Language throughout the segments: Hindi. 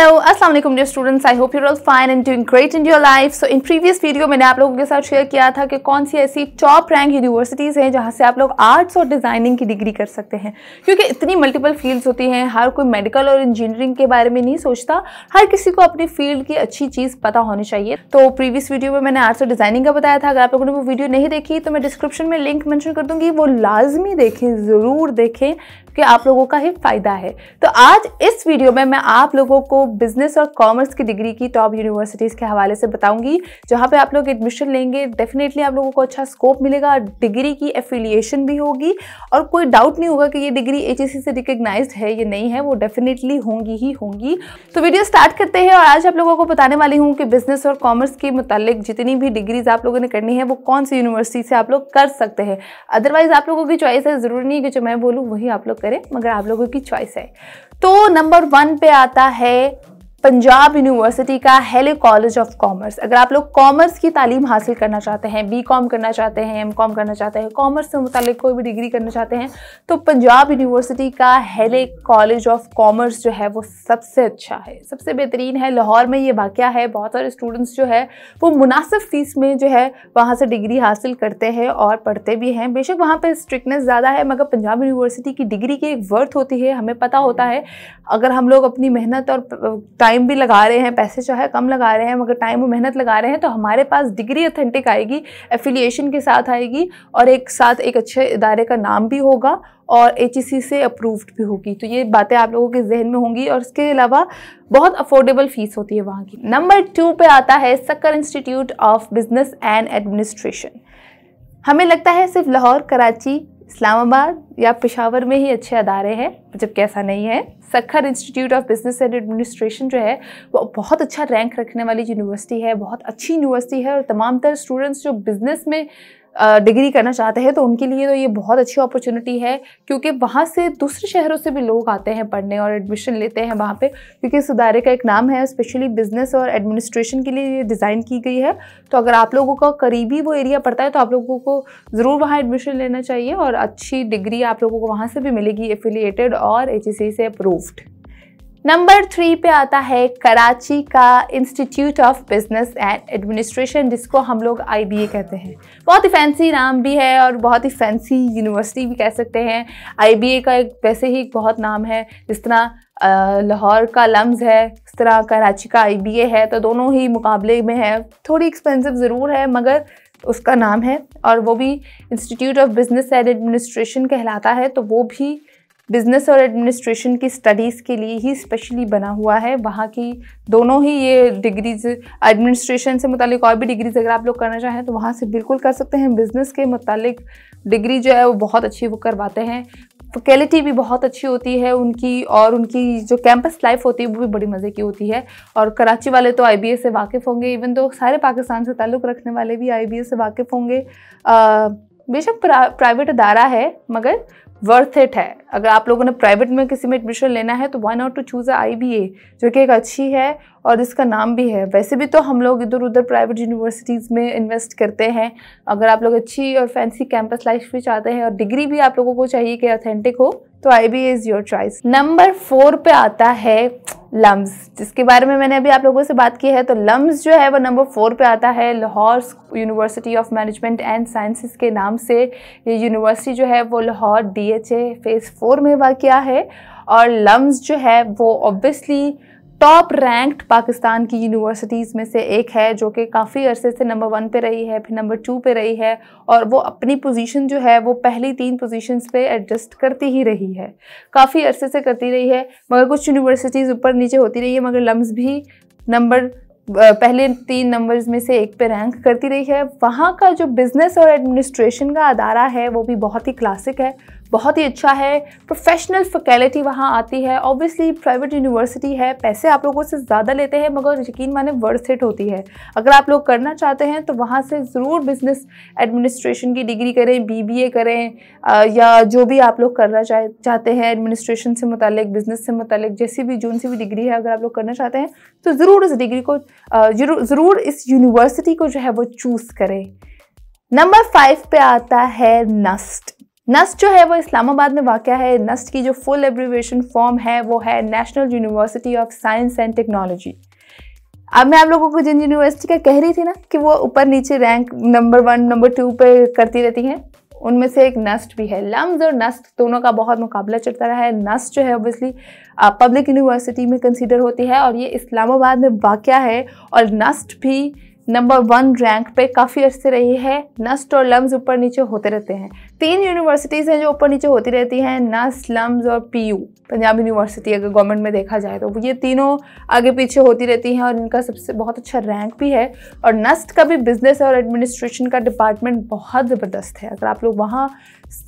हेलो अस्सलाम वालेकुम dear students I hope you all fine and doing great in your life so in previous video मैंने आप लोगों के साथ शेयर किया था कि कौन सी ऐसी टॉप रैंक यूनिवर्सिटीज़ हैं जहां से आप लोग आर्ट्स और डिज़ाइनिंग की डिग्री कर सकते हैं क्योंकि इतनी मल्टीपल फील्ड्स होती हैं हर कोई मेडिकल और इंजीनियरिंग के बारे में नहीं सोचता हर किसी को अपनी फील्ड की अच्छी चीज़ पता होनी चाहिए तो प्रीवियस वीडियो में मैंने आर्ट्स और डिज़ाइनिंग का बताया था अगर आप लोगों ने वो वीडियो नहीं देखी तो मैं डिस्क्रिप्शन में लिंक मैंशन कर दूँगी वो लाजमी देखें ज़रूर देखें कि आप लोगों का ही फ़ायदा है तो आज इस वीडियो में मैं आप लोगों को बिजनेस और कॉमर्स की डिग्री की टॉप यूनिवर्सिटीज़ के हवाले से बताऊंगी जहाँ पे आप लोग एडमिशन लेंगे डेफिनेटली आप लोगों को अच्छा स्कोप मिलेगा डिग्री की एफिलिएशन भी होगी और कोई डाउट नहीं होगा कि ये डिग्री एच से रिकग्नाइज है ये नहीं है वो डेफिनेटली होंगी ही होंगी तो वीडियो स्टार्ट करते हैं और आज आप लोगों को बताने वाली हूँ कि बिजनेस और कॉमर्स के मुतालिक जितनी भी डिग्रीज आप लोगों ने करनी है वो कौन सी यूनिवर्सिटी से आप लोग कर सकते हैं अदरवाइज आप लोगों की चॉइस है ज़रूरी नहीं है कि जो मैं बोलूँ वही आप लोग करें मगर आप लोगों की चॉइस है तो नंबर वन पे आता है पंजाब यूनिवर्सिटी का हेले कॉलेज ऑफ कॉमर्स अगर आप लोग कॉमर्स की तालीम हासिल करना चाहते हैं बी कॉम करना चाहते हैं एम कॉम करना चाहते हैं कॉमर्स से मुतक कोई भी डिग्री करना चाहते हैं तो पंजाब यूनिवर्सिटी का हेले कॉलेज ऑफ कॉमर्स जो है वो सबसे अच्छा है सबसे बेहतरीन है लाहौर में ये वाक़ है बहुत सारे स्टूडेंट्स जो है वो मुनासिब फ़ीस में जो है वहाँ से डिग्री हासिल करते हैं और पढ़ते भी हैं बेशक वहाँ पर स्ट्रिकनेस ज़्यादा है मगर पंजाब यूनिवर्सिटी की डिग्री की एक वर्थ होती है हमें पता होता है अगर हम लोग अपनी मेहनत और टाइम भी लगा रहे हैं पैसे चाहे कम लगा रहे हैं मगर टाइम और मेहनत लगा रहे हैं तो हमारे पास डिग्री ऑथेंटिक आएगी एफिलिएशन के साथ आएगी और एक साथ एक अच्छे इदारे का नाम भी होगा और एच e से अप्रूव्ड भी होगी तो ये बातें आप लोगों के जहन में होंगी और इसके अलावा बहुत अफोर्डेबल फ़ीस होती है वहाँ की नंबर टू पे आता है Sukkur institute of business and administration हमें लगता है सिर्फ लाहौर कराची इस्लामाबाद या पिशावर में ही अच्छे अदारे हैं जबकि ऐसा नहीं है Sukkur institute of business and administration जो है वो बहुत अच्छा रैंक रखने वाली यूनिवर्सिटी है बहुत अच्छी यूनिवर्सिटी है और तमाम तर स्टूडेंट्स जो बिज़नेस में डिग्री करना चाहते हैं तो उनके लिए तो ये बहुत अच्छी अपॉर्चुनिटी है क्योंकि वहाँ से दूसरे शहरों से भी लोग आते हैं पढ़ने और एडमिशन लेते हैं वहाँ पे क्योंकि इस अदारे का एक नाम है स्पेशली बिजनेस और एडमिनिस्ट्रेशन के लिए ये डिज़ाइन की गई है तो अगर आप लोगों का करीबी वो एरिया पड़ता है तो आप लोगों को ज़रूर वहाँ एडमिशन लेना चाहिए और अच्छी डिग्री आप लोगों को वहाँ से भी मिलेगी एफिलिएटेड और एच e से अप्रूव्ड नंबर थ्री पे आता है कराची का institute of business and administration जिसको हम लोग आई कहते हैं बहुत ही फैंसी नाम भी है और बहुत ही फैंसी यूनिवर्सिटी भी कह सकते हैं आई का एक वैसे ही एक बहुत नाम है जिस तरह लाहौर का लम्स है इस तरह कराची का आई है तो दोनों ही मुकाबले में है थोड़ी एक्सपेंसिव ज़रूर है मगर उसका नाम है और वो भी institute of business and administration कहलाता है तो वो भी बिज़नेस और एडमिनिस्ट्रेशन की स्टडीज़ के लिए ही स्पेशली बना हुआ है वहाँ की दोनों ही ये डिग्रीज एडमिनिस्ट्रेशन से मुतलिक और भी डिग्रीज अगर आप लोग करना चाहें तो वहाँ से बिल्कुल कर सकते हैं बिज़नेस के मुतालिक डिग्री जो है वो बहुत अच्छी वो करवाते हैं फैकल्टी भी बहुत अच्छी होती है उनकी और उनकी जो कैंपस लाइफ होती है वो भी बड़ी मज़े की होती है और कराची वाले तो आई से वाकिफ़ होंगे इवन तो सारे पाकिस्तान से ताल्लुक़ रखने वाले भी आई से वाकिफ़ होंगे बेशक प्रा, प्राइवेट अदारा है मगर वर्थ इट है अगर आप लोगों ने प्राइवेट में किसी में एडमिशन लेना है तो why not to choose I B A जो कि एक अच्छी है और इसका नाम भी है वैसे भी तो हम लोग इधर उधर प्राइवेट यूनिवर्सिटीज़ में इन्वेस्ट करते हैं अगर आप लोग अच्छी और फैंसी कैंपस लाइफ भी चाहते हैं और डिग्री भी आप लोगों को चाहिए कि ऑथेंटिक हो तो I B is your choice number four पे आता है लम्स जिसके बारे में मैंने अभी आप लोगों से बात की है तो लम्स जो है वो नंबर फोर पे आता है Lahore university of management and sciences के नाम से ये यूनिवर्सिटी जो है वो लाहौर डीएचए फेज़ फोर में वाक़ है और लम्स जो है वो ऑब्वियसली टॉप रैंक्ड पाकिस्तान की यूनिवर्सिटीज़ में से एक है जो कि काफ़ी अरसे से नंबर वन पे रही है फिर नंबर टू पे रही है और वो अपनी पोजीशन जो है वो पहली तीन पोजीशंस पे एडजस्ट करती ही रही है काफ़ी अरसे से करती रही है मगर कुछ यूनिवर्सिटीज़ ऊपर नीचे होती रही है मगर लम्स भी नंबर पहले तीन नंबर्स में से एक पे रैंक करती रही है वहाँ का जो बिज़नेस और एडमिनिस्ट्रेशन का अदारा है वो भी बहुत ही क्लासिक है बहुत ही अच्छा है प्रोफेशनल फैकल्टी वहाँ आती है ऑब्वियसली प्राइवेट यूनिवर्सिटी है पैसे आप लोगों से ज़्यादा लेते हैं मगर यकीन माने वर्थ हिट होती है अगर आप लोग करना चाहते हैं तो वहाँ से ज़रूर बिज़नेस एडमिनिस्ट्रेशन की डिग्री करें बीबीए करें आ, या जो भी आप लोग करना चाह चाहते हैं एडमिनिस्ट्रेशन से मुतलिक बिज़नेस से मुतलिक जैसी भी जो सी भी डिग्री है अगर आप लोग करना चाहते हैं तो ज़रूर इस डिग्री को ज़रूर इस यूनिवर्सिटी को जो है वो चूज़ करें नंबर फाइव पे आता है नस्ट नस्ट जो है वो इस्लामाबाद में वाक़ है नस्ट की जो फुल एब्रीवेशन फॉर्म है वो है national university of science and technology अब मैं आप लोगों को जिन यूनिवर्सिटी का कह रही थी ना कि वो ऊपर नीचे rank number one number two पे करती रहती हैं उनमें से एक नस्ट भी है लम्स और नस्ट दोनों का बहुत मुकाबला चलता रहा है नस्ट जो है ओबियसली पब्लिक यूनिवर्सिटी में कंसिडर होती है और ये इस्लामाबाद में वाक़ है और नस्ट भी नंबर वन रैंक पे काफ़ी अर्से रही है नस्ट और लम्स ऊपर नीचे होते रहते हैं तीन यूनिवर्सिटीज़ हैं जो ऊपर नीचे होती रहती हैं ना स्लम्स और पीयू पंजाब यूनिवर्सिटी अगर गवर्नमेंट में देखा जाए तो ये तीनों आगे पीछे होती रहती हैं और इनका सबसे बहुत अच्छा रैंक भी है और नस्ट का भी बिजनेस और एडमिनिस्ट्रेशन का डिपार्टमेंट बहुत ज़बरदस्त है अगर आप लोग वहाँ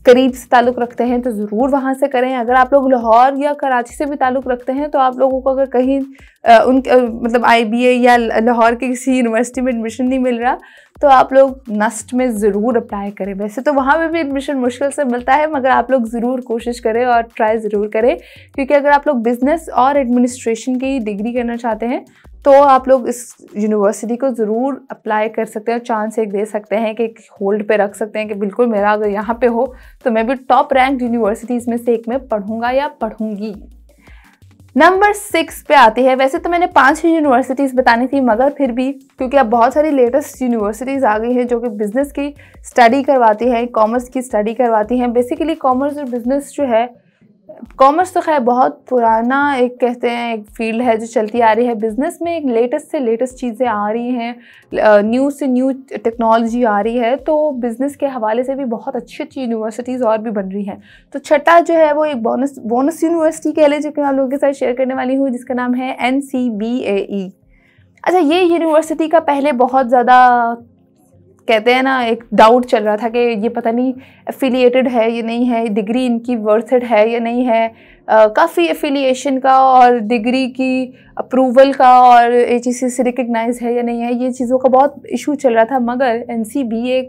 करीब से ताल्लुक़ रखते हैं तो ज़रूर वहाँ से करें अगर आप लोग लाहौर या कराची से भी ताल्लुक़ रखते हैं तो आप लोगों को अगर कहीं उन मतलब आई या लाहौर की किसी यूनिवर्सिटी में एडमिशन नहीं मिल रहा तो आप लोग नस्ट में ज़रूर अप्लाई करें वैसे तो वहाँ पर भी एडमिशन मुश्किल से मिलता है मगर आप लोग ज़रूर कोशिश करें और ट्राई ज़रूर करें क्योंकि अगर आप लोग बिज़नेस और एडमिनिस्ट्रेशन की डिग्री करना चाहते हैं तो आप लोग इस यूनिवर्सिटी को ज़रूर अप्लाई कर सकते हैं और चांस एक दे सकते हैं कि होल्ड पे रख सकते हैं कि बिल्कुल मेरा अगर यहाँ पे हो तो मैं भी टॉप रैंक यूनिवर्सिटीज़ में से एक में पढ़ूँगा या पढ़ूँगी नंबर सिक्स पे आती है वैसे तो मैंने पांच ही यूनिवर्सिटीज़ बतानी थी मगर फिर भी क्योंकि अब बहुत सारी लेटेस्ट यूनिवर्सिटीज़ आ गई हैं जो कि बिज़नेस की स्टडी करवाती हैं कॉमर्स की स्टडी करवाती हैं बेसिकली कॉमर्स और बिज़नेस जो है कॉमर्स तो खैर बहुत पुराना एक कहते हैं एक फील्ड है जो चलती आ रही है बिज़नेस में एक लेटेस्ट से लेटेस्ट चीज़ें आ रही हैं न्यू से न्यू टेक्नोलॉजी आ रही है तो बिज़नेस के हवाले से भी बहुत अच्छी अच्छी यूनिवर्सिटीज़ और भी बन रही हैं तो छठा जो है वो एक बोनस बोनस यूनिवर्सिटी कह लें जो कि मैं आप लोगों के साथ शेयर करने वाली हूँ जिसका नाम है एन e। अच्छा ये यूनिवर्सिटी का पहले बहुत ज़्यादा कहते हैं ना एक डाउट चल रहा था कि ये पता नहीं एफिलिएटेड है या नहीं है डिग्री इनकी वर्थड है या नहीं है काफ़ी एफिलिएशन का और डिग्री की अप्रूवल का और ए से रिकगनाइज है या नहीं है ये चीज़ों का बहुत इशू चल रहा था मगर एन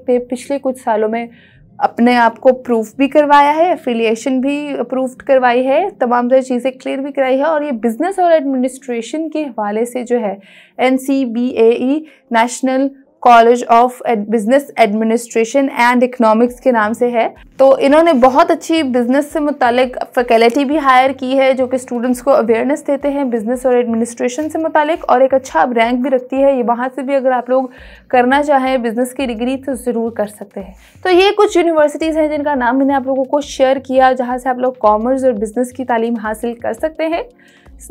पे पिछले कुछ सालों में अपने आप को प्रूफ भी करवाया है एफिलिएशन भी अप्रूव्ड करवाई है तमाम सारी चीज़ें क्लियर भी कराई है और ये बिज़नेस और एडमिनिस्ट्रेशन के हवाले से जो है N C B A national college of business administration and economics के नाम से है तो इन्होंने बहुत अच्छी बिजनेस से मुतलक फैकल्टी भी हायर की है जो कि स्टूडेंट्स को अवेयरनेस देते हैं बिजनेस और एडमिनिस्ट्रेशन से मुतलिक और एक अच्छा रैंक भी रखती है ये वहाँ से भी अगर आप लोग करना चाहें बिजनेस की डिग्री तो ज़रूर कर सकते हैं तो ये कुछ यूनिवर्सिटीज़ हैं जिनका नाम मैंने आप लोगों को शेयर किया जहाँ से आप लोग कॉमर्स और बिजनेस की तालीम हासिल कर सकते हैं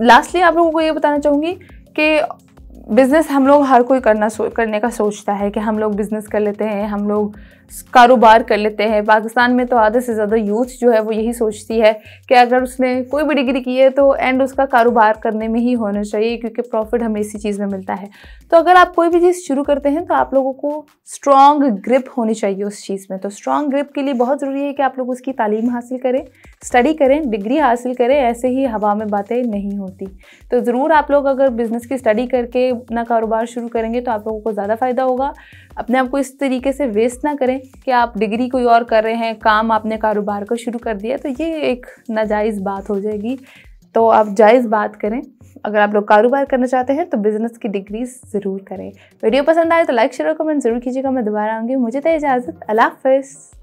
लास्टली आप लोगों को ये बताना चाहूँगी कि बिज़नेस हम लोग हर कोई करना करने का सोचता है कि हम लोग बिज़नेस कर लेते हैं हम लोग कारोबार कर लेते हैं पाकिस्तान में तो आधे से ज़्यादा यूथ जो है वो यही सोचती है कि अगर उसने कोई भी डिग्री की है तो एंड उसका कारोबार करने में ही होना चाहिए क्योंकि प्रॉफिट हमें इसी चीज़ में मिलता है तो अगर आप कोई भी चीज़ शुरू करते हैं तो आप लोगों को स्ट्रॉन्ग ग्रिप होनी चाहिए उस चीज़ में तो स्ट्रॉन्ग ग्रिप के लिए बहुत ज़रूरी है कि आप लोग उसकी तालीम हासिल करें स्टडी करें डिग्री हासिल करें ऐसे ही हवा में बातें नहीं होती तो ज़रूर आप लोग अगर बिज़नेस की स्टडी करके अपना कारोबार शुरू करेंगे तो आप लोगों को ज़्यादा फ़ायदा होगा अपने आप को इस तरीके से वेस्ट ना करें करें कि आप डिग्री कोई और कर रहे हैं काम आपने कारोबार को शुरू कर दिया तो ये एक नाजायज़ बात हो जाएगी तो आप जायज़ बात करें अगर आप लोग कारोबार करना चाहते हैं तो बिज़नेस की डिग्री ज़रूर करें वीडियो पसंद आए तो लाइक शेयर और कमेंट ज़रूर कीजिएगा मैं दोबारा आऊँगी मुझे तो इजाज़त अल्लाह हाफिज़